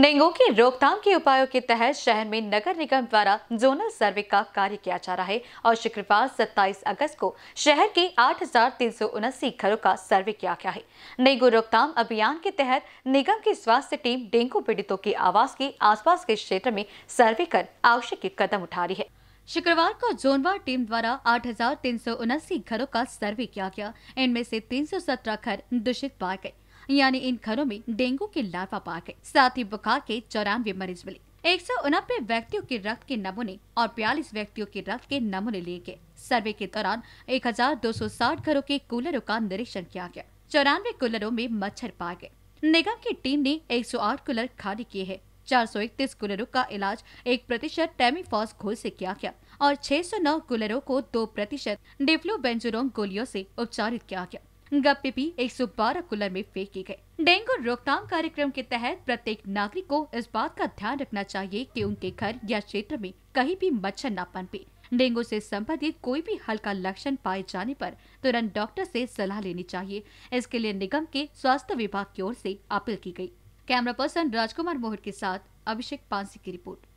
Dengue की रोकथाम के उपायों के तहत शहर में नगर निगम द्वारा जोनल सर्वे का कार्य किया जा रहा है और शुक्रवार 27 अगस्त को शहर के आठ घरों का सर्वे किया गया है डेंगू रोकथाम अभियान के तहत निगम की स्वास्थ्य टीम डेंगू पीड़ितों के आवास के आसपास के क्षेत्र में सर्वे कर आवश्यक कदम उठा रही है शुक्रवार को जोनवार टीम द्वारा आठ घरों का सर्वे किया गया इनमें से तीन घर दूषित पाए गए यानी इन घरों में डेंगू के लार्वा पा गए साथ ही बुखार के चौरानवे मरीज मिले एक सौ उनबे व्यक्तियों के रक्त के नमूने और बयालीस व्यक्तियों के रक्त के नमूने लिए गए सर्वे के दौरान 1260 घरों के कूलरों का निरीक्षण किया गया चौरानवे कूलरों में मच्छर पाए गए निगम की टीम ने 108 कूलर खाली किए हैं चार सौ इकतीस कूलरों का इलाज एक प्रतिशत टेमीफॉस घोल से किया गया और 609 कूलरों को दो प्रतिशत डिफ्लू बेंजुरोंग गोलियों से उपचारित किया गया गप्पे भी बारह कूलर में फेंकी गयी डेंगू रोकथाम कार्यक्रम के तहत प्रत्येक नागरिक को इस बात का ध्यान रखना चाहिए कि उनके घर या क्षेत्र में कहीं भी मच्छर न पनपे डेंगू से संबंधित कोई भी हल्का लक्षण पाए जाने पर तुरंत डॉक्टर से सलाह लेनी चाहिए इसके लिए निगम के स्वास्थ्य विभाग की ओर से अपील की गई। कैमरा पर्सन राजकुमार मोहर के साथ अभिषेक पांसी की रिपोर्ट